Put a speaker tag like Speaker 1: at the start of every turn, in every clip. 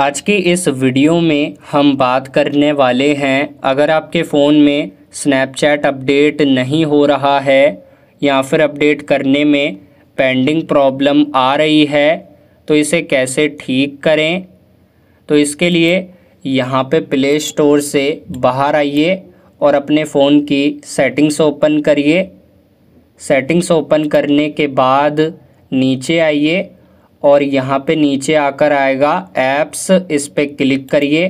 Speaker 1: आज की इस वीडियो में हम बात करने वाले हैं अगर आपके फ़ोन में स्नैपचैट अपडेट नहीं हो रहा है या फिर अपडेट करने में पेंडिंग प्रॉब्लम आ रही है तो इसे कैसे ठीक करें तो इसके लिए यहाँ पे प्ले स्टोर से बाहर आइए और अपने फ़ोन की सेटिंग्स ओपन करिए सेटिंग्स ओपन करने के बाद नीचे आइए और यहाँ पे नीचे आकर आएगा ऐप्स इस पर क्लिक करिए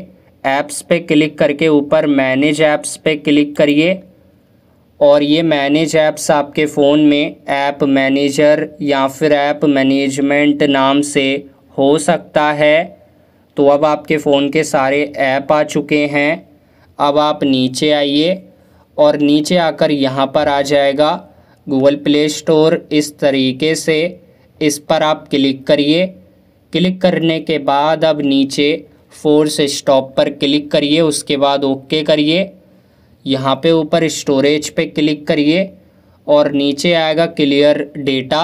Speaker 1: ऐप्स पे क्लिक करके ऊपर मैनेज ऐप्स पे क्लिक करिए और ये मैनेज ऐप्स आपके फ़ोन में ऐप मैनेजर या फिर ऐप मैनेजमेंट नाम से हो सकता है तो अब आपके फ़ोन के सारे ऐप आ चुके हैं अब आप नीचे आइए और नीचे आकर यहाँ पर आ जाएगा गूगल प्ले स्टोर इस तरीके से इस पर आप क्लिक करिए क्लिक करने के बाद अब नीचे फोर्स स्टॉप पर क्लिक करिए उसके बाद ओके करिए यहाँ पे ऊपर स्टोरेज पे क्लिक करिए और नीचे आएगा क्लियर डेटा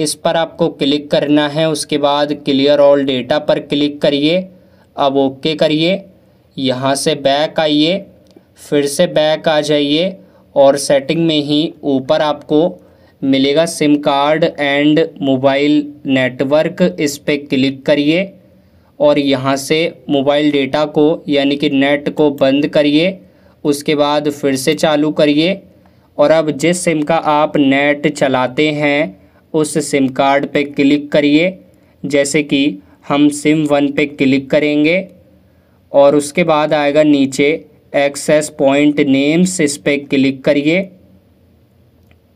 Speaker 1: इस पर आपको क्लिक करना है उसके बाद क्लियर ऑल डेटा पर क्लिक करिए अब ओके करिए यहाँ से बैक आइए फिर से बैक आ जाइए और सेटिंग में ही ऊपर आपको मिलेगा SIM card and mobile network इस पर क्लिक करिए और यहाँ से मोबाइल डेटा को यानी कि नेट को बंद करिए उसके बाद फिर से चालू करिए और अब जिस सिम का आप नेट चलाते हैं उस सिम कार्ड पे क्लिक करिए जैसे कि हम सिम वन पे क्लिक करेंगे और उसके बाद आएगा नीचे एक्सेस पॉइंट नेम्स इस पर क्लिक करिए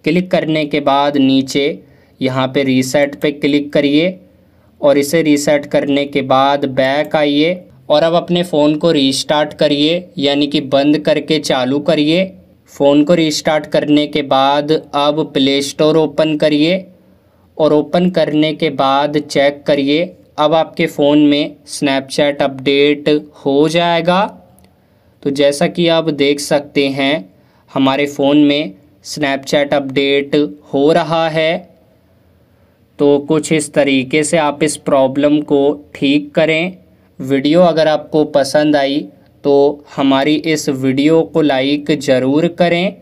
Speaker 1: क्लिक करने के बाद नीचे यहाँ पे रीसेट पे क्लिक करिए और इसे रीसेट करने के बाद बैक आइए और अब अपने फ़ोन को रीस्टार्ट करिए यानी कि बंद करके चालू करिए फ़ोन को रीस्टार्ट करने के बाद अब प्ले स्टोर ओपन करिए और ओपन करने के बाद चेक करिए अब आपके फ़ोन में स्नैपचैट अपडेट हो जाएगा तो जैसा कि आप देख सकते हैं हमारे फ़ोन में स्नैपचैट अपडेट हो रहा है तो कुछ इस तरीके से आप इस प्रॉब्लम को ठीक करें वीडियो अगर आपको पसंद आई तो हमारी इस वीडियो को लाइक ज़रूर करें